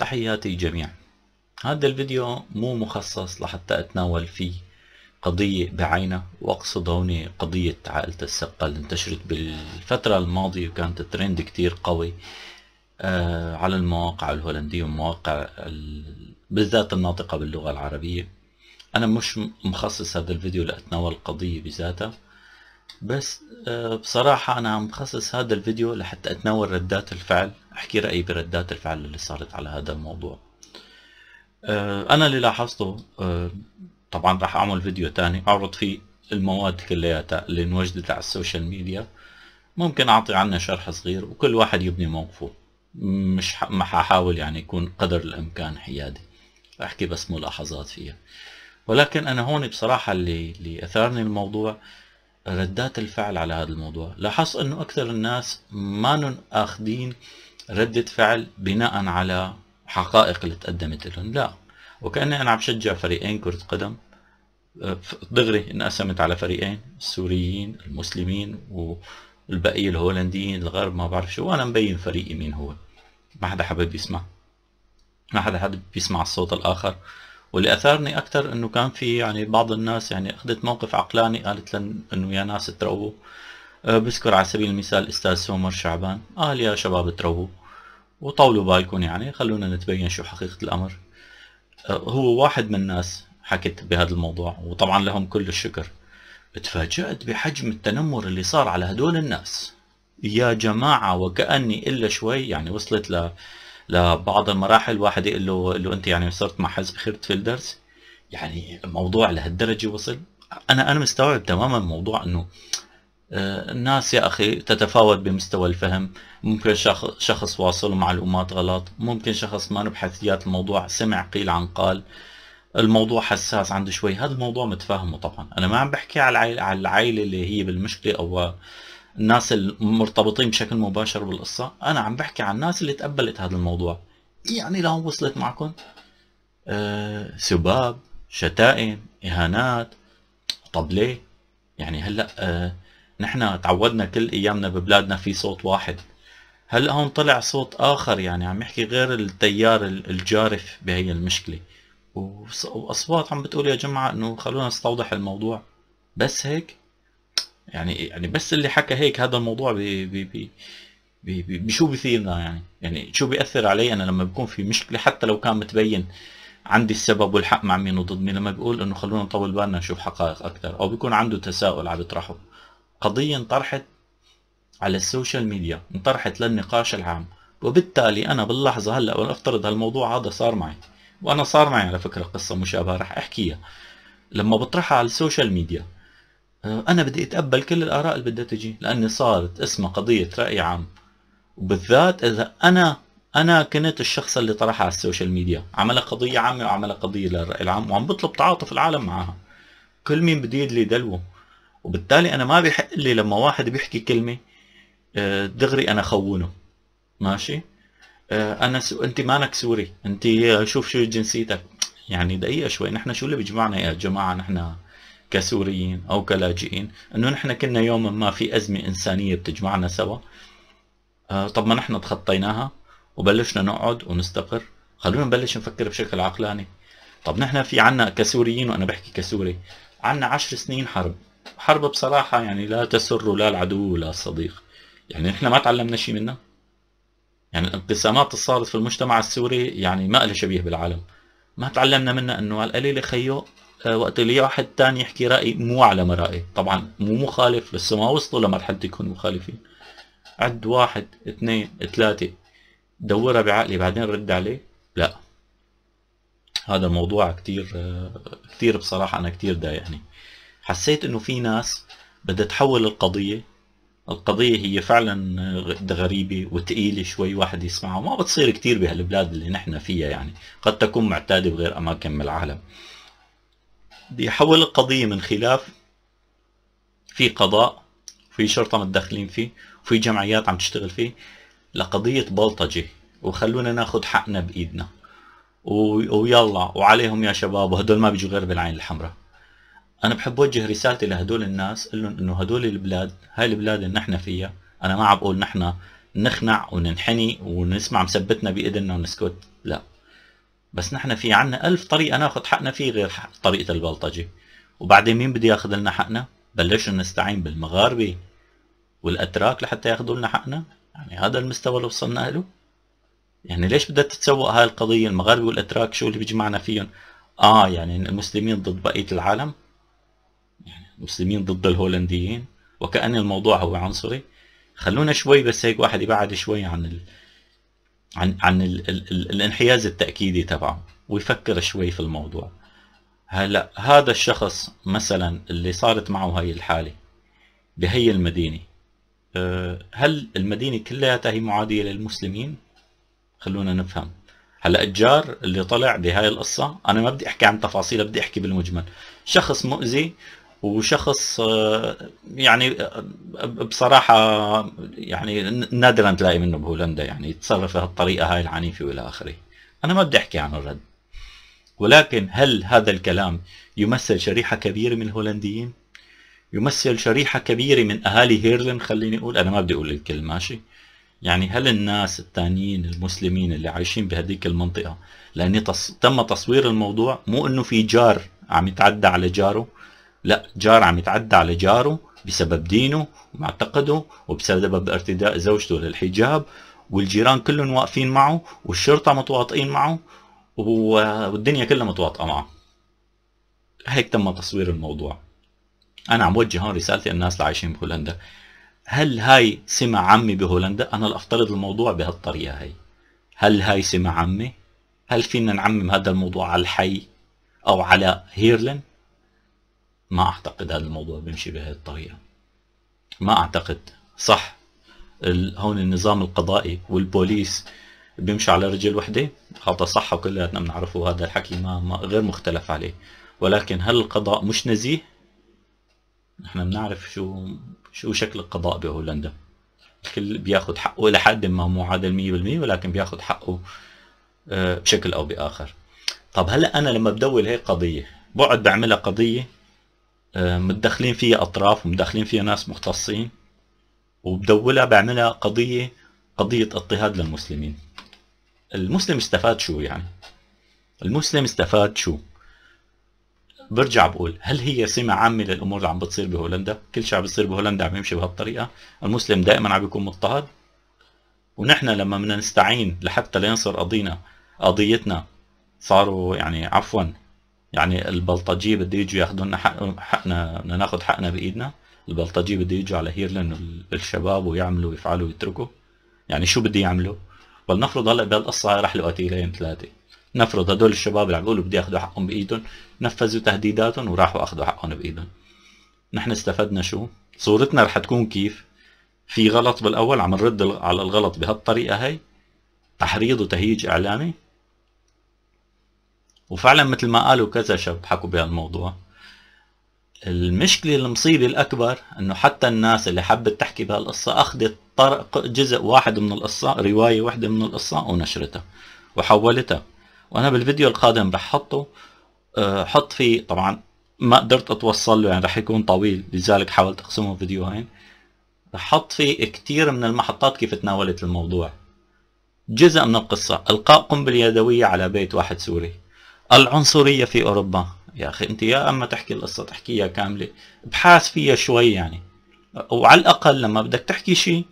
تحياتي جميعا هذا الفيديو مو مخصص لحتى أتناول فيه قضية بعينها وأقصد هون قضية عائلة السقة اللي انتشرت بالفترة الماضية وكانت ترند كتير قوي آه، على المواقع الهولندية ومواقع بالذات الناطقة باللغة العربية أنا مش مخصص هذا الفيديو لأتناول القضية بذاتها بس آه، بصراحة أنا مخصص هذا الفيديو لحتى أتناول ردات الفعل احكي رايي بردات الفعل اللي صارت على هذا الموضوع آه، انا اللي لاحظته آه، طبعا راح اعمل فيديو تاني اعرض فيه المواد كلياتها اللي انوجدت على السوشيال ميديا ممكن اعطي عنها شرح صغير وكل واحد يبني موقفه مش ما حاحاول يعني يكون قدر الامكان حيادي احكي بس ملاحظات فيها ولكن انا هون بصراحه اللي اللي اثارني الموضوع ردات الفعل على هذا الموضوع لاحظت انه اكثر الناس ما اخذين ردة فعل بناء على حقائق اللي تقدمت لهم لا وكأني أنا عم شجع فريقين كرة قدم أه، دغري انقسمت على فريقين السوريين المسلمين والبقية الهولنديين الغرب ما بعرف شو وأنا مبين فريقي مين هو ما حدا حابب يسمع ما حدا حابب يسمع الصوت الآخر واللي أثارني أكثر إنه كان في يعني بعض الناس يعني أخذت موقف عقلاني قالت لن إنه يا ناس ترووا أه، بذكر على سبيل المثال أستاذ سومر شعبان قال يا شباب ترووا وطولوا بالكم يعني خلونا نتبين شو حقيقة الأمر آه، هو واحد من الناس حكت بهذا الموضوع وطبعا لهم كل الشكر تفاجأت بحجم التنمر اللي صار على هدول الناس يا جماعة وكأني إلا شوي يعني وصلت ل لبعض المراحل واحد يقول له, له أنت يعني صرت مع حزب خيرت فيلدرز يعني الموضوع لهالدرجة وصل أنا أنا مستوعب تماما موضوع إنه آه، الناس يا أخي تتفاوت بمستوى الفهم ممكن شخص واصل معلومات غلط ممكن شخص ما بحثيات الموضوع سمع قيل عن قال الموضوع حساس عنده شوي هذا الموضوع متفاهمه طبعا أنا ما عم بحكي على العائلة, على العائلة اللي هي بالمشكلة أو الناس المرتبطين بشكل مباشر بالقصة أنا عم بحكي عن الناس اللي تقبلت هذا الموضوع يعني لهون وصلت معكم أه سباب شتائم إهانات طب ليه يعني هلأ أه نحن تعودنا كل ايامنا ببلادنا في صوت واحد هلا هون طلع صوت اخر يعني عم يحكي غير التيار الجارف بهي المشكله واصوات عم بتقول يا جماعه انه خلونا نستوضح الموضوع بس هيك يعني يعني بس اللي حكى هيك هذا الموضوع بي بي بي بي بي بشو بيثيرنا يعني يعني شو بيأثر علي انا لما بكون في مشكله حتى لو كان متبين عندي السبب والحق مع مين وضد مين لما بيقول انه خلونا نطول بالنا نشوف حقائق اكثر او بيكون عنده تساؤل عم يطرحه قضية انطرحت على السوشيال ميديا انطرحت للنقاش العام وبالتالي أنا باللحظة هلأ ونفترض هالموضوع هذا صار معي وأنا صار معي على فكرة قصة مشابهة رح أحكيها لما بطرحها على السوشيال ميديا آه، أنا بدي أتقبل كل الآراء اللي بدها تجي لأني صارت اسمها قضية رأي عام وبالذات إذا أنا أنا كنت الشخص اللي طرحها على السوشيال ميديا عملها قضية عامة وعملها قضية للرأي العام وعم بطلب تعاطف العالم معها كل مين بده يدلي دلوه وبالتالي انا ما بيحق لي لما واحد بيحكي كلمه آه، دغري انا خونه ماشي آه، انا سو... انت مانك سوري انت شوف شو جنسيتك يعني دقيقه شوي نحن شو اللي بيجمعنا يا جماعه نحن كسوريين او كلاجئين انه نحن كنا يوما ما في ازمه انسانيه بتجمعنا سوا آه، طب ما نحن تخطيناها وبلشنا نقعد ونستقر خلونا نبلش نفكر بشكل عقلاني طب نحن في عنا كسوريين وانا بحكي كسوري عنا عشر سنين حرب حرب بصراحة يعني لا تسر لا العدو ولا الصديق يعني نحن ما تعلمنا شيء منها يعني الانقسامات اللي صارت في المجتمع السوري يعني ما لها شبيه بالعالم ما تعلمنا منها انه على القليلة خيو آه، وقت اللي واحد تاني يحكي رأي مو على مرأي طبعا مو مخالف بس ما وصلوا لمرحلة يكونوا مخالفين عد واحد اثنين ثلاثة دورها بعقلي بعدين رد عليه لا هذا الموضوع كتير آه، كتير بصراحة أنا كتير ضايقني حسيت انه في ناس بدها تحول القضيه القضيه هي فعلا غريبه وثقيله شوي واحد يسمعها وما بتصير كثير بهالبلاد اللي نحن فيها يعني قد تكون معتاده بغير اماكن من العالم بدي يحول القضيه من خلاف في قضاء في شرطه متدخلين فيه وفي جمعيات عم تشتغل فيه لقضيه بلطجه وخلونا ناخذ حقنا بايدنا ويلا وعليهم يا شباب وهدول ما بيجوا غير بالعين الحمراء انا بحب اوجه رسالتي لهدول الناس اقول لهم انه هدول البلاد هاي البلاد اللي نحن فيها انا ما عم بقول نحن نخنع وننحني ونسمع مثبتنا بايدنا ونسكت لا بس نحن في عنا ألف طريقة ناخذ حقنا فيه غير حق طريقة البلطجة وبعدين مين بده ياخذ لنا حقنا؟ بلشنا نستعين بالمغاربة والأتراك لحتى ياخذوا لنا حقنا يعني هذا المستوى اللي وصلنا له يعني ليش بدها تتسوق هاي القضية المغاربة والأتراك شو اللي بيجمعنا فيهم؟ آه يعني المسلمين ضد بقية العالم مسلمين ضد الهولنديين وكأن الموضوع هو عنصري خلونا شوي بس هيك واحد يبعد شوي عن ال... عن عن ال... ال... ال... الانحياز التأكيدي تبعه ويفكر شوي في الموضوع هلا هذا الشخص مثلا اللي صارت معه هاي الحالة بهي المدينة آه، هل المدينة كلها هي معادية للمسلمين؟ خلونا نفهم هلا الجار اللي طلع بهاي القصة أنا ما بدي أحكي عن تفاصيلها بدي أحكي بالمجمل شخص مؤذي وشخص آه، يعني آه، بصراحة يعني نادرا تلاقي منه بهولندا يعني يتصرف بهالطريقة هاي العنيفة والى اخره. انا ما بدي احكي عن الرد. ولكن هل هذا الكلام يمثل شريحة كبيرة من الهولنديين؟ يمثل شريحة كبيرة من اهالي هيرلن خليني اقول انا ما بدي اقول الكل ماشي؟ يعني هل الناس الثانيين المسلمين اللي عايشين بهذيك المنطقة لأن تص... تم تصوير الموضوع مو إنه في جار عم يتعدى على جاره لا جار عم يتعدى على جاره بسبب دينه ومعتقده وبسبب ارتداء زوجته للحجاب والجيران كلهم واقفين معه والشرطة متواطئين معه والدنيا كلها متواطئة معه هيك تم تصوير الموضوع أنا عم وجه هون رسالتي للناس اللي عايشين بهولندا هل هاي سمة عامة بهولندا؟ أنا لأفترض الموضوع بهالطريقة هي هل هاي سمة عامة؟ هل فينا نعمم هذا الموضوع على الحي أو على هيرلين؟ ما أعتقد هذا الموضوع بيمشي بهذه الطريقة ما أعتقد صح هون النظام القضائي والبوليس بيمشي على رجل وحدة هذا صح وكلياتنا بنعرفه هذا الحكي ما, ما غير مختلف عليه ولكن هل القضاء مش نزيه؟ نحن بنعرف شو شو شكل القضاء بهولندا الكل بياخد حقه لحد ما مو عادل 100% ولكن بياخد حقه آه، بشكل أو بآخر طب هلأ أنا لما بدول هيك قضية بقعد بعملها قضية آه، متدخلين فيها أطراف ومدخلين فيها ناس مختصين وبدولها بعملها قضية قضية اضطهاد للمسلمين المسلم استفاد شو يعني المسلم استفاد شو برجع بقول هل هي سمة عامة للأمور اللي عم بتصير بهولندا كل شيء عم بيصير بهولندا عم يمشي بهالطريقة المسلم دائما عم بيكون مضطهد ونحن لما بدنا نستعين لحتى لينصر قضينا قضيتنا صاروا يعني عفوا يعني البلطجيه بده يجوا ياخذوا حق حقنا بدنا ناخذ حقنا بايدنا البلطجيه بده يجوا على هيرلن الشباب ويعملوا ويفعلوا ويتركوا يعني شو بده يعملوا ولنفرض هلا بهالقصه هاي رحلوا قتيلين ثلاثه نفرض هدول الشباب اللي عم بيقولوا بده ياخذوا حقهم بايدهم نفذوا تهديداتهم وراحوا اخذوا حقهم بايدهم نحن استفدنا شو صورتنا رح تكون كيف في غلط بالاول عم نرد على الغلط بهالطريقه هي تحريض وتهيج اعلامي وفعلا مثل ما قالوا كذا شب حكوا بهالموضوع المشكلة المصيبة الأكبر أنه حتى الناس اللي حبت تحكي بهالقصة أخذت طرق جزء واحد من القصة رواية واحدة من القصة ونشرتها وحولتها وأنا بالفيديو القادم رح حطه آه، حط فيه طبعا ما قدرت أتوصل له يعني رح يكون طويل لذلك حاولت أقسمه فيديوهين رح حط فيه كثير من المحطات كيف تناولت الموضوع جزء من القصة إلقاء قنبلة يدوية على بيت واحد سوري العنصرية في أوروبا يا أخي أنت يا أما تحكي القصة تحكيها كاملة ابحاث فيها شوي يعني وعلى الأقل لما بدك تحكي شيء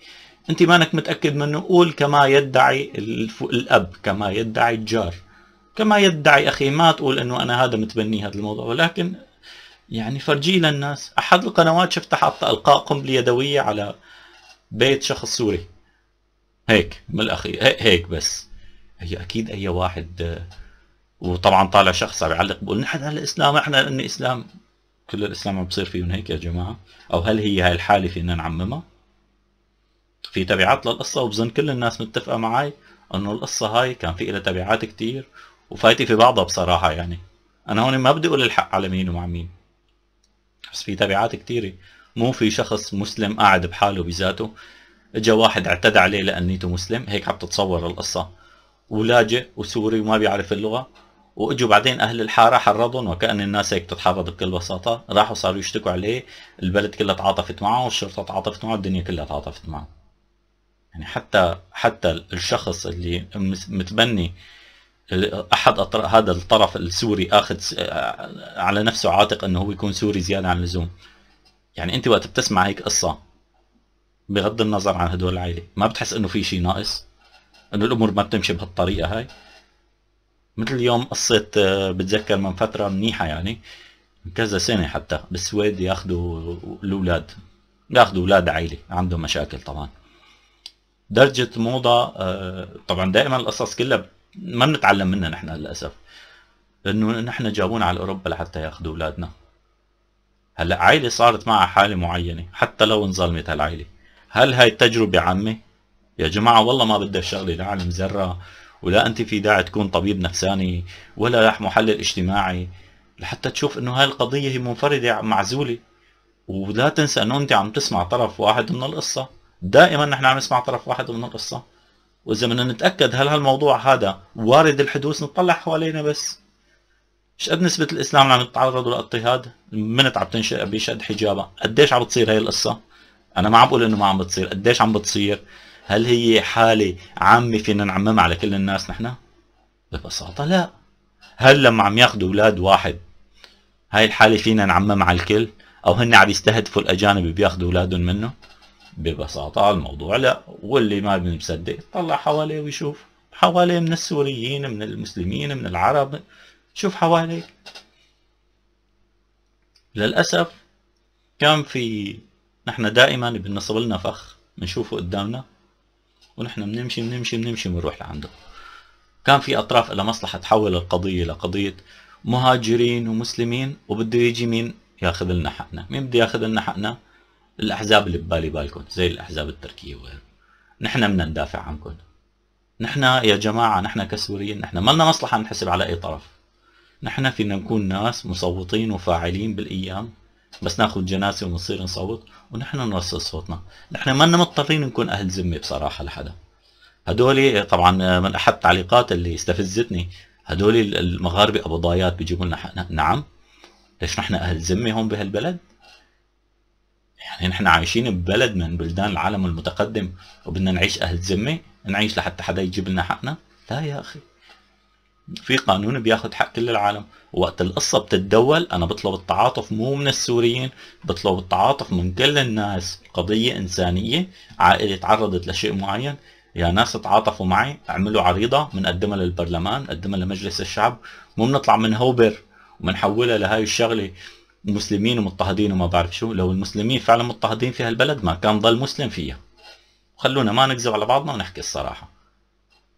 أنت مانك متأكد منه قول كما يدعي الأب كما يدعي الجار كما يدعي أخي ما تقول أنه أنا هذا متبني هذا الموضوع ولكن يعني فرجيه للناس أحد القنوات شفتها حاطة ألقاء قنبلة يدوية على بيت شخص سوري هيك من الأخير هيك بس هي أكيد أي واحد وطبعا طالع شخص عم يعلق بقول نحن الاسلام احنا لان اسلام كل الاسلام عم بصير فيهم هيك يا جماعه او هل هي هاي الحاله فينا نعممها في تبعات للقصه وبظن كل الناس متفقه معي انه القصه هاي كان في لها تبعات كتير وفايته في بعضها بصراحه يعني انا هون ما بدي اقول الحق على مين ومع مين بس في تبعات كتيرة مو في شخص مسلم قاعد بحاله بذاته اجى واحد اعتدى عليه لانيته مسلم هيك عم تتصور القصه ولاجئ وسوري وما بيعرف اللغه واجوا بعدين اهل الحاره حرضهم وكان الناس هيك بتتحرض بكل بساطه راحوا صاروا يشتكوا عليه البلد كلها تعاطفت معه والشرطه تعاطفت معه الدنيا كلها تعاطفت معه يعني حتى حتى الشخص اللي متبني احد هذا الطرف السوري اخذ على نفسه عاتق انه هو يكون سوري زياده عن اللزوم يعني انت وقت بتسمع هيك قصه بغض النظر عن هدول العائله ما بتحس انه في شيء ناقص انه الامور ما بتمشي بهالطريقه هاي مثل اليوم قصة آه، بتذكر من فترة منيحة يعني كذا سنة حتى بالسويد ياخذوا الأولاد ياخذوا أولاد عائلة عندهم مشاكل طبعا درجة موضة آه، طبعا دائما القصص كلها ما بنتعلم منها نحن للأسف انه نحن جابونا على اوروبا لحتى ياخذوا اولادنا هلا عائله صارت معها حاله معينه حتى لو انظلمت هالعائله هل هاي التجربه عامه يا جماعه والله ما بدها الشغله لا ذره ولا انت في داعي تكون طبيب نفساني ولا راح محلل اجتماعي لحتى تشوف انه هاي القضية هي منفردة معزولة ولا تنسى انه انت عم تسمع طرف واحد من القصة دائما نحن عم نسمع طرف واحد من القصة واذا بدنا نتأكد هل هالموضوع هذا وارد الحدوث نطلع حوالينا بس ايش قد نسبة الاسلام اللي عم يتعرضوا لاضطهاد؟ من عم تنشئ بشد حجابها، قديش عم بتصير هي القصة؟ انا ما عم بقول انه ما عم بتصير، قديش عم بتصير؟ هل هي حالة عامة فينا نعممها على كل الناس نحن؟ ببساطة لا هل لما عم ياخذوا أولاد واحد هاي الحالة فينا نعممها على الكل؟ أو هن عم يستهدفوا الأجانب بياخذوا أولادهم منه؟ ببساطة الموضوع لا واللي ما بنصدق طلع حواليه ويشوف حواليه من السوريين من المسلمين من العرب شوف حواليك للأسف كان في نحن دائما بنصب لنا فخ بنشوفه قدامنا ونحن بنمشي بنمشي بنمشي بنروح لعنده كان في أطراف لها مصلحة تحول القضية لقضية مهاجرين ومسلمين وبده يجي مين ياخذ لنا حقنا مين بده ياخذ لنا حقنا الأحزاب اللي ببالي بالكم زي الأحزاب التركية وغيره نحن بدنا ندافع عنكم نحن يا جماعة نحن كسوريين نحن ما لنا مصلحة نحسب على أي طرف نحن فينا نكون ناس مصوتين وفاعلين بالأيام بس ناخذ جنازه ونصير نصوت ونحن نوصل صوتنا نحن ما مضطرين نكون اهل ذمه بصراحه لحدا هدول طبعا من احد التعليقات اللي استفزتني هدول المغاربه قبضايات بيجيبوا لنا حقنا نعم ليش نحن اهل ذمه هون بهالبلد يعني نحن عايشين ببلد من بلدان العالم المتقدم وبدنا نعيش اهل ذمه نعيش لحتى حدا يجيب لنا حقنا لا يا اخي في قانون بياخد حق كل العالم وقت القصة بتتدول أنا بطلب التعاطف مو من السوريين بطلب التعاطف من كل الناس قضية إنسانية عائلة تعرضت لشيء معين يا ناس تعاطفوا معي اعملوا عريضة بنقدمها للبرلمان نقدمها لمجلس الشعب مو بنطلع من هوبر وبنحولها لهاي الشغلة مسلمين ومضطهدين وما بعرف شو لو المسلمين فعلا مضطهدين في هالبلد ما كان ضل مسلم فيها خلونا ما نكذب على بعضنا ونحكي الصراحه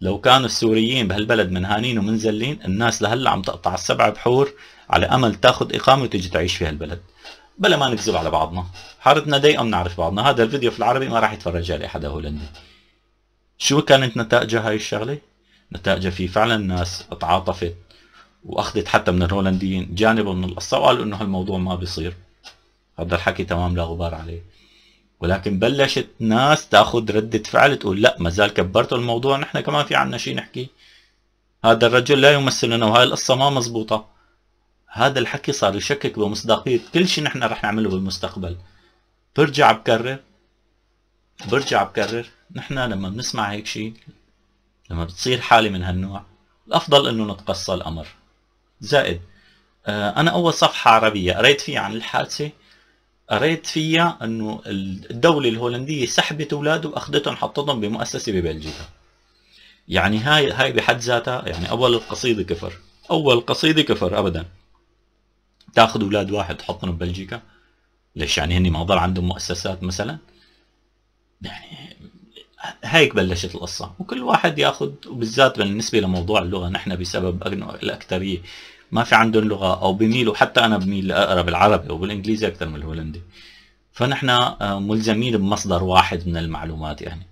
لو كانوا السوريين بهالبلد منهانين ومنزلين الناس لهلا عم تقطع السبع بحور على امل تاخذ اقامه وتجي تعيش في هالبلد بلا ما نكذب على بعضنا حارتنا ضيقه بنعرف بعضنا هذا الفيديو في العربي ما راح يتفرج عليه حدا هولندي شو كانت نتائجها هاي الشغله نتائجها في فعلا ناس تعاطفت واخذت حتى من الهولنديين جانب من القصه وقالوا انه هالموضوع ما بيصير هذا الحكي تمام لا غبار عليه ولكن بلشت ناس تاخذ ردة فعل تقول لا ما زال كبرتوا الموضوع نحن كمان في عنا شيء نحكي هذا الرجل لا يمثلنا وهي القصة ما مزبوطة هذا الحكي صار يشكك بمصداقية كل شيء نحن رح نعمله بالمستقبل برجع بكرر برجع بكرر نحن لما بنسمع هيك شيء لما بتصير حالة من هالنوع الأفضل إنه نتقصى الأمر زائد آه، أنا أول صفحة عربية قريت فيها عن الحادثة قريت فيها انه الدوله الهولنديه سحبت اولاده واخذتهم حطتهم بمؤسسه ببلجيكا يعني هاي هاي بحد ذاتها يعني اول القصيده كفر اول قصيده كفر ابدا تاخذ اولاد واحد تحطهم ببلجيكا ليش يعني هني ما ضل عندهم مؤسسات مثلا يعني هيك بلشت القصة وكل واحد ياخذ وبالذات بالنسبة لموضوع اللغة نحن بسبب انه الأكثرية ما في عندهم لغه او بميلوا حتى انا بميل اقرا بالعربي وبالانجليزي اكثر من الهولندي فنحن آه، ملزمين بمصدر واحد من المعلومات يعني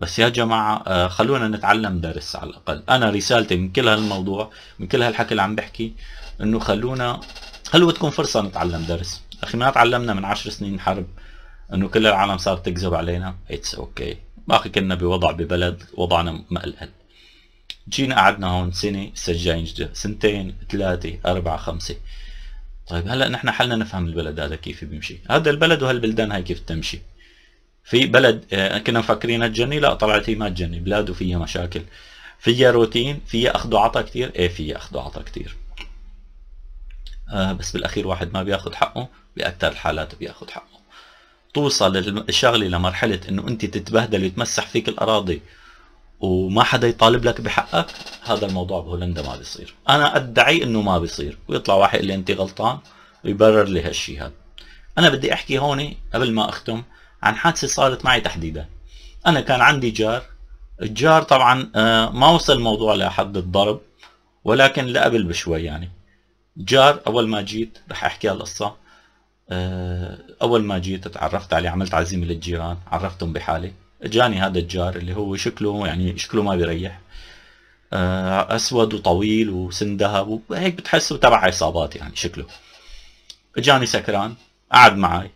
بس يا جماعة آه، خلونا نتعلم درس على الأقل أنا رسالتي من كل هالموضوع من كل هالحكي اللي عم بحكي إنه خلونا خلوا تكون فرصة نتعلم درس أخي ما تعلمنا من عشر سنين حرب إنه كل العالم صارت تكذب علينا اتس اوكي okay. باقي كنا بوضع ببلد وضعنا مقلقل جينا قعدنا هون سنة سجاين جدا سنتين ثلاثة أربعة خمسة طيب هلا نحن حلنا نفهم البلد هذا كيف بيمشي هذا البلد وهالبلدان هاي كيف تمشي في بلد آه، كنا مفكرينها تجني لا طلعت هي ما تجني بلاد وفيها مشاكل فيها روتين فيها اخذ وعطا كثير ايه فيها اخذ وعطا كثير آه بس بالاخير واحد ما بياخذ حقه باكثر الحالات بياخذ حقه توصل الشغله لمرحله انه انت تتبهدل ويتمسح فيك الاراضي وما حدا يطالب لك بحقك هذا الموضوع بهولندا ما بيصير انا ادعي انه ما بيصير ويطلع واحد يقول لي انت غلطان ويبرر لي هالشيء هذا انا بدي احكي هون قبل ما اختم عن حادثه صارت معي تحديدا انا كان عندي جار الجار طبعا آه، ما وصل الموضوع لحد الضرب ولكن لقبل بشوي يعني جار اول ما جيت رح احكي هالقصه آه، اول ما جيت تعرفت عليه عملت عزيمه للجيران عرفتهم بحالي جاني هذا الجار اللي هو شكله يعني شكله ما بيريح آه، اسود وطويل وسن ذهب وهيك بتحسه تبع عصابات يعني شكله جاني سكران قعد معي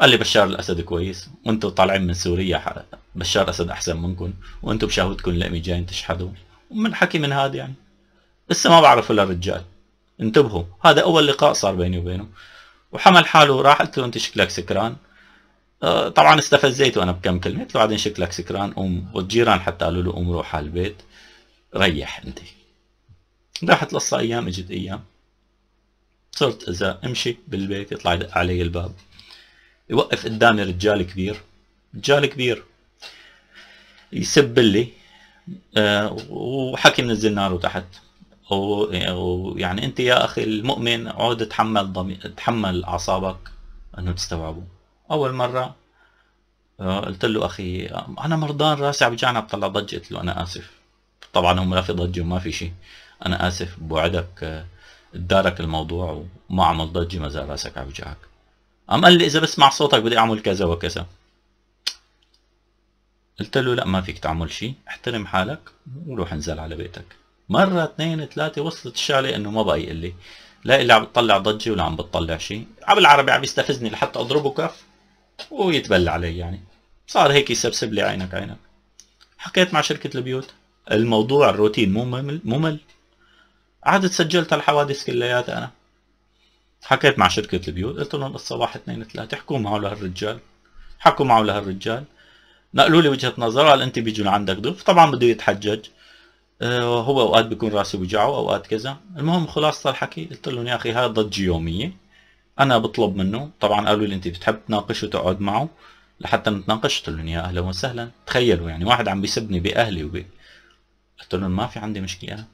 قال لي بشار الاسد كويس وانتم طالعين من سوريا بشار الاسد احسن منكم وانتم بشهودكم لقمه جايين تشحدوا ومن حكي من هذا يعني لسه ما بعرف الا الرجال انتبهوا هذا اول لقاء صار بيني وبينه وحمل حاله راح قلت له انت شكلك سكران آه، طبعا استفزيته انا بكم كلمه قلت له بعدين شكلك سكران قوم والجيران حتى قالوا له قوم روح على البيت ريح انت راحت لصا ايام اجت ايام صرت اذا امشي بالبيت يطلع يدق علي الباب يوقف قدامي رجال كبير رجال كبير يسب لي أه وحكي من ناره تحت ويعني انت يا اخي المؤمن عود تحمل تحمل اعصابك انه تستوعبه اول مره آه، قلت له اخي انا مرضان راسي عم بجعنا بطلع ضجه قلت له انا اسف طبعا هم لا في ضجه وما في شيء انا اسف بوعدك تدارك آه، الموضوع وما عمل ضجه ما زال راسك عم بجعك قام قال لي اذا بسمع صوتك بدي اعمل كذا وكذا قلت له لا ما فيك تعمل شيء احترم حالك وروح انزل على بيتك مرة اثنين ثلاثة وصلت الشغلة انه ما بقى يقول لي لا اللي عم بتطلع ضجة ولا عم بتطلع شيء عم بالعربي عم يستفزني لحتى اضربه كف ويتبلى علي يعني صار هيك يسبسب لي عينك عينك حكيت مع شركة البيوت الموضوع الروتين ممل ممل قعدت سجلت الحوادث كلياتها أنا حكيت مع شركة البيوت قلت لهم القصة واحد اثنين ثلاثة احكوا معه لهالرجال حكوا معه لهالرجال نقلوا لي وجهة نظره قال أنت بيجوا لعندك ضيوف طبعا بده يتحجج آه، هو أوقات بيكون راسه بوجعه أوقات كذا المهم خلاصة الحكي قلت لهم يا أخي هاي ضجة يومية انا بطلب منه طبعا قالوا لي انت بتحب تناقش وتقعد معه لحتى نتناقش قلت لهم يا اهلا وسهلا تخيلوا يعني واحد عم بيسبني باهلي وب قلت لهم ما في عندي مشكله انا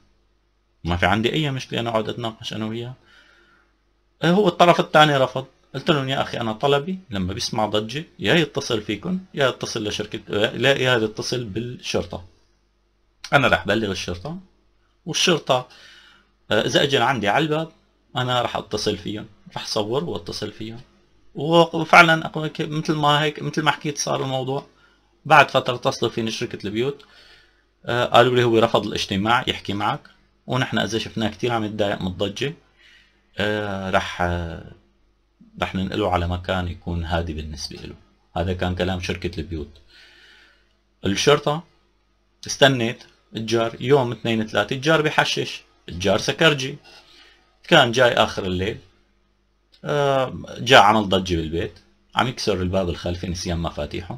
ما في عندي اي مشكله انا اقعد اتناقش انا وياه آه، هو الطرف الثاني رفض قلت لهم يا اخي انا طلبي لما بيسمع ضجه يا يتصل فيكم يا يتصل لشركه لا يا يتصل بالشرطه انا راح بلغ الشرطه والشرطه آه، اذا اجى عندي على الباب انا راح اتصل فيهم راح صور واتصل فيهم وفعلا مثل ما هيك مثل ما حكيت صار الموضوع بعد فترة اتصلوا فيني شركة البيوت آه قالوا لي هو رفض الاجتماع يحكي معك ونحن اذا شفناه كثير عم يتضايق من الضجة آه رح آه، رح ننقله على مكان يكون هادي بالنسبة له هذا كان كلام شركة البيوت الشرطة استنيت الجار يوم اثنين ثلاثة الجار بحشش الجار سكرجي كان جاي اخر الليل جاء عمل ضجة بالبيت عم يكسر الباب الخلفي نسيان مفاتيحه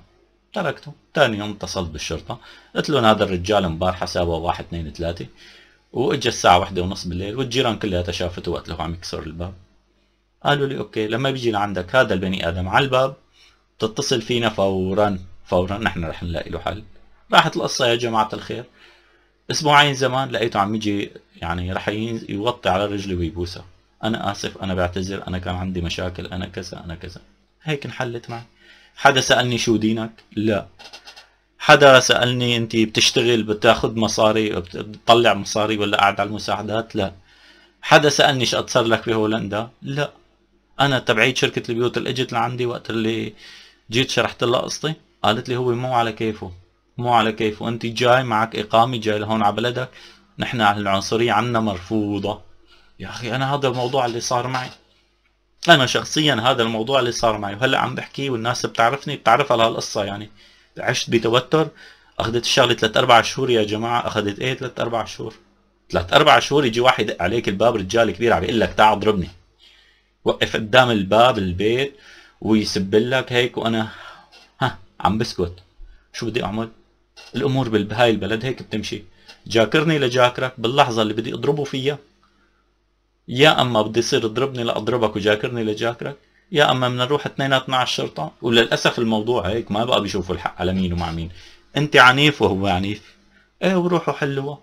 تركته ثاني يوم اتصلت بالشرطة قلت لهم هذا الرجال امبارحة حسابه واحد اثنين ثلاثة واجا الساعة واحدة ونص بالليل والجيران كلها شافته وقت له عم يكسر الباب قالوا لي اوكي لما بيجي لعندك هذا البني ادم على الباب تتصل فينا فورا فورا نحن رح نلاقي له حل راحت القصة يا جماعة الخير اسبوعين زمان لقيته عم يجي يعني رح يوطي على رجلي ويبوسها انا اسف انا بعتذر انا كان عندي مشاكل انا كذا انا كذا هيك انحلت معي حدا سالني شو دينك لا حدا سالني انت بتشتغل بتاخذ مصاري بتطلع مصاري ولا قاعد على المساعدات لا حدا سالني شو صار لك بهولندا لا انا تبعيت شركه البيوت اللي اجت لعندي وقت اللي جيت شرحت لها قصتي قالت لي هو مو على كيفه مو على كيفه انت جاي معك اقامه جاي لهون على بلدك نحن العنصريه عنا مرفوضه يا اخي انا هذا الموضوع اللي صار معي انا شخصيا هذا الموضوع اللي صار معي وهلا عم بحكي والناس بتعرفني بتعرف على هالقصه يعني عشت بتوتر اخذت الشغله ثلاث اربع شهور يا جماعه اخذت ايه ثلاث اربع شهور ثلاث اربع شهور يجي واحد يدق عليك الباب رجال كبير عم يقول لك تعال اضربني وقف قدام الباب البيت ويسب لك هيك وانا ها عم بسكت شو بدي اعمل الامور بهاي البلد هيك بتمشي جاكرني لجاكرك باللحظه اللي بدي اضربه فيها يا اما بدي يصير اضربني لاضربك وجاكرني لجاكرك يا اما بدنا نروح اثنيناتنا على الشرطه وللاسف الموضوع هيك ما بقى بيشوفوا الحق على مين ومع مين انت عنيف وهو عنيف ايه وروحوا حلوها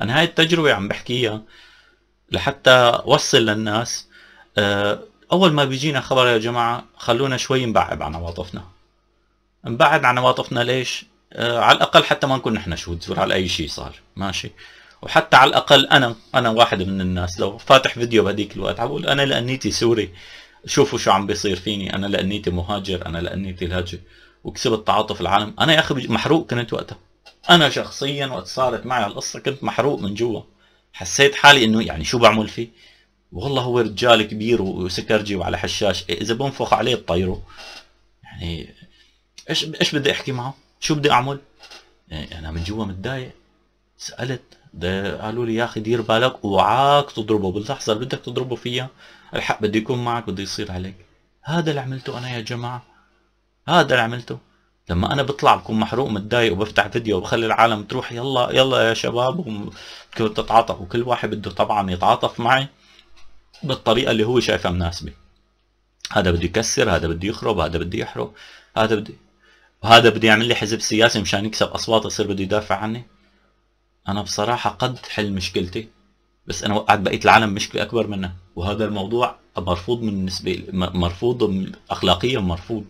انا هاي التجربه عم بحكيها لحتى وصل للناس آه، اول ما بيجينا خبر يا جماعه خلونا شوي نبعد عن عواطفنا نبعد عن عواطفنا ليش آه، على الاقل حتى ما نكون نحن شهود على اي شيء صار ماشي وحتى على الاقل انا انا واحد من الناس لو فاتح فيديو بهذيك الوقت بقول انا لانيتي سوري شوفوا شو عم بيصير فيني انا لانيتي مهاجر انا لانيتي لاجئ وكسبت تعاطف العالم انا يا اخي محروق كنت وقتها انا شخصيا وقت صارت معي القصه كنت محروق من جوا حسيت حالي انه يعني شو بعمل فيه والله هو رجال كبير وسكرجي وعلى حشاش اذا بنفخ عليه بطيره يعني ايش ايش بدي احكي معه شو بدي اعمل يعني انا من جوا متضايق سالت قالوا لي يا اخي دير بالك اوعاك تضربه باللحظه اللي بدك تضربه فيها الحق بده يكون معك بده يصير عليك هذا اللي عملته انا يا جماعه هذا اللي عملته لما انا بطلع بكون محروق متضايق وبفتح فيديو وبخلي العالم تروح يلا يلا يا شباب تتعاطف وكل واحد بده طبعا يتعاطف معي بالطريقه اللي هو شايفها مناسبه هذا بده يكسر هذا بده يخرب هذا بده يحرق هذا بده وهذا بده يعمل لي حزب سياسي مشان يكسب اصوات يصير بده يدافع عني انا بصراحه قد حل مشكلتي بس انا وقعت بقيه العالم مشكله اكبر منها وهذا الموضوع مرفوض من النسبة مرفوض اخلاقيا مرفوض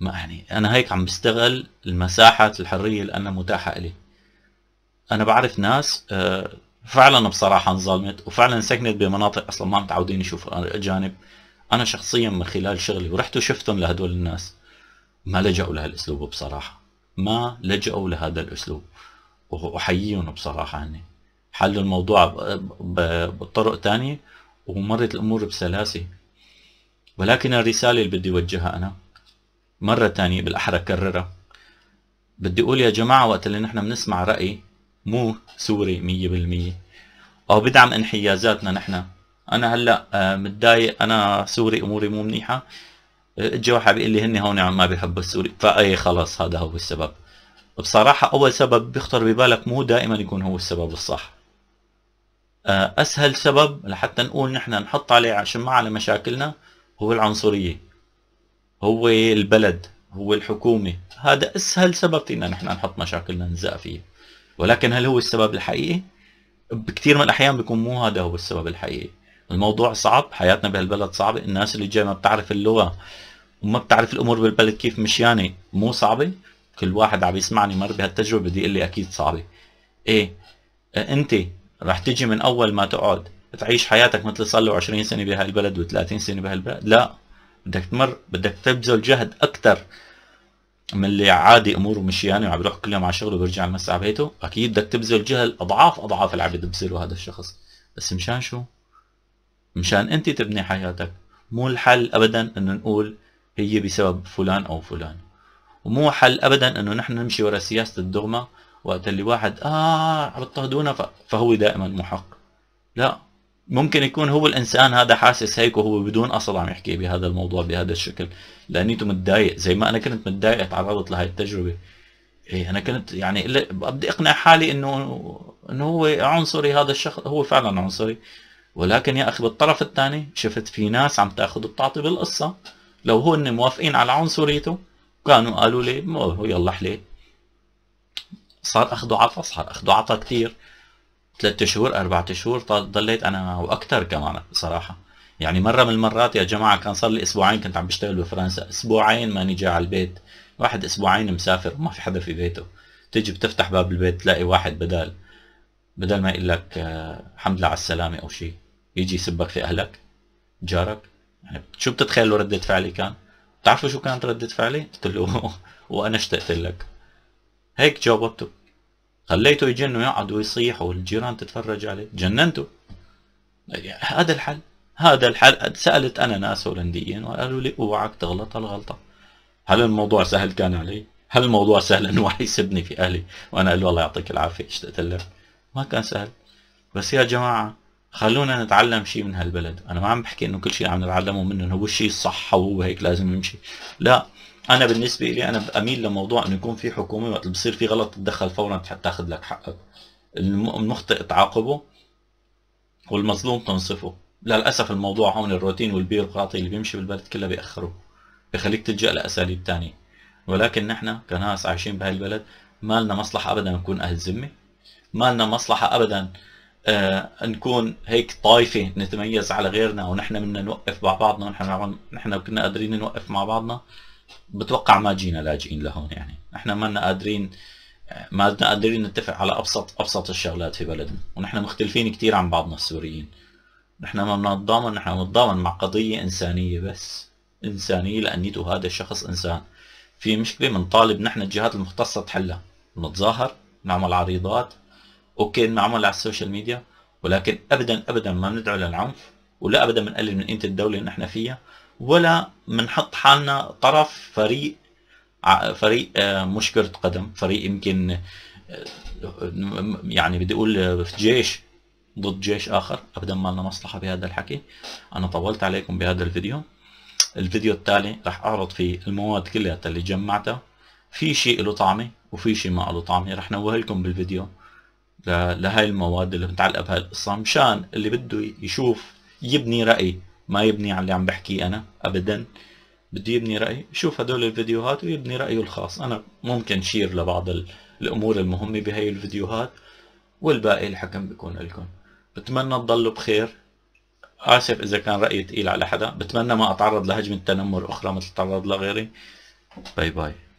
ما يعني انا هيك عم بستغل المساحه الحريه اللي انا متاحه لي انا بعرف ناس آه، فعلا بصراحه انظلمت وفعلا سكنت بمناطق اصلا ما متعودين يشوفوا اجانب انا شخصيا من خلال شغلي ورحت وشفتهم لهدول الناس ما لجأوا لهالاسلوب بصراحه ما لجأوا لهذا الاسلوب واحييهم بصراحه يعني حلوا الموضوع بطرق تانية ومرت الامور بسلاسه ولكن الرساله اللي بدي اوجهها انا مره تانية بالاحرى كررها بدي اقول يا جماعه وقت اللي نحن بنسمع راي مو سوري مية بالمية او بدعم انحيازاتنا نحن انا هلا آه، متضايق انا سوري اموري مو منيحه آه، اجى واحد بيقول لي هن هون ما بيحبوا السوري فاي خلص هذا هو السبب بصراحة أول سبب بيخطر ببالك مو دائما يكون هو السبب الصح آه، أسهل سبب لحتى نقول نحن نحط عليه شماعة على مشاكلنا هو العنصرية هو البلد هو الحكومة هذا أسهل سبب فينا نحن نحط مشاكلنا نزق فيه ولكن هل هو السبب الحقيقي؟ بكثير من الأحيان بيكون مو هذا هو السبب الحقيقي الموضوع صعب حياتنا بهالبلد صعبة الناس اللي جاي ما بتعرف اللغة وما بتعرف الأمور بالبلد كيف مشيانة مو صعبة كل واحد عم يسمعني مر بهالتجربه بدي يقول لي اكيد صعبه ايه آه، انت رح تجي من اول ما تقعد تعيش حياتك مثل صار له 20 سنه بهالبلد و30 سنه بهالبلد لا بدك تمر بدك تبذل جهد اكثر من اللي عادي اموره مشيانه وعم بيروح كل يوم على شغله وبيرجع المساء على بيته اكيد بدك تبذل جهد اضعاف اضعاف اللي عم بيبذله هذا الشخص بس مشان شو مشان انت تبني حياتك مو الحل ابدا انه نقول هي بسبب فلان او فلان ومو حل ابدا انه نحن نمشي ورا سياسه الدغمه وقت اللي واحد اه عم يضطهدونا فهو دائما محق لا ممكن يكون هو الانسان هذا حاسس هيك وهو بدون اصل عم يحكي بهذا الموضوع بهذا الشكل لانيته متضايق زي ما انا كنت متضايق تعرضت لهي التجربه إيه انا كنت يعني بدي اقنع حالي انه انه هو عنصري هذا الشخص هو فعلا عنصري ولكن يا اخي بالطرف الثاني شفت في ناس عم تاخذ وتعطي بالقصه لو هن موافقين على عنصريته كانوا قالوا لي يلا حلي صار اخذ وعطى صار اخذ وعطى كثير ثلاثة شهور أربعة شهور ضليت أنا وأكثر كمان بصراحة يعني مرة من المرات يا جماعة كان صار لي أسبوعين كنت عم بشتغل بفرنسا أسبوعين ماني جاي على البيت واحد أسبوعين مسافر وما في حدا في بيته تيجي بتفتح باب البيت تلاقي واحد بدال بدل ما يقول لك آه، الحمد لله على السلامة أو شيء يجي يسبك في أهلك جارك يعني شو بتتخيلوا ردة فعلي كان بتعرفوا شو كانت ردة فعلي؟ قلت له وانا اشتقت لك هيك جاوبته خليته يجن ويقعد ويصيح والجيران تتفرج عليه جننته هذا الحل هذا الحل سألت أنا ناس هولنديين وقالوا لي اوعك تغلط هالغلطة هل الموضوع سهل كان علي؟ هل الموضوع سهل انه واحد يسبني في اهلي وانا اقول له الله يعطيك العافيه اشتقت لك ما كان سهل بس يا جماعه خلونا نتعلم شيء من هالبلد انا ما عم بحكي انه كل شيء عم نتعلمه منهم هو الشيء الصح وهو هيك لازم نمشي لا انا بالنسبه لي انا اميل لموضوع انه يكون في حكومه وقت اللي بصير في غلط تتدخل فورا حتى تاخذ لك حقك المخطئ تعاقبه والمظلوم تنصفه للاسف الموضوع هون الروتين والبيروقراطي اللي بيمشي بالبلد كله بياخره بخليك تلجا لاساليب ثانيه ولكن نحن كناس عايشين بهالبلد ما لنا مصلحه ابدا نكون اهل ذمه ما لنا مصلحه ابدا آه، نكون هيك طائفه نتميز على غيرنا ونحن بدنا نوقف مع بعضنا ونحن نحن كنا قادرين نوقف مع بعضنا بتوقع ما جينا لاجئين لهون يعني نحن ما قادرين ما لنا قادرين نتفق على ابسط ابسط الشغلات في بلدنا ونحن مختلفين كثير عن بعضنا السوريين نحن ما بنتضامن نحن بنتضامن مع قضيه انسانيه بس انسانيه لانيته هذا الشخص انسان في مشكله بنطالب نحن الجهات المختصه تحلها بنتظاهر نعمل عريضات اوكي نعمل على السوشيال ميديا ولكن ابدا ابدا ما بندعو للعنف ولا ابدا بنقلل من قيمه الدوله اللي نحن فيها ولا بنحط حالنا طرف فريق فريق آه، مش كره قدم فريق يمكن آه، يعني بدي اقول في آه، جيش ضد جيش اخر ابدا ما لنا مصلحه بهذا الحكي انا طولت عليكم بهذا الفيديو الفيديو التالي رح اعرض فيه المواد كلها اللي جمعتها في شيء له طعمه وفي شيء ما له طعمه رح نوه لكم بالفيديو لهاي المواد اللي متعلقه بهاي القصه مشان اللي بده يشوف يبني راي ما يبني على اللي عم بحكيه انا ابدا بده يبني راي يشوف هدول الفيديوهات ويبني رايه الخاص انا ممكن شير لبعض الامور المهمه بهاي الفيديوهات والباقي الحكم بيكون لكم بتمنى تضلوا بخير اسف اذا كان رايي ثقيل على حدا بتمنى ما اتعرض لهجمه تنمر اخرى مثل تعرض لغيري باي باي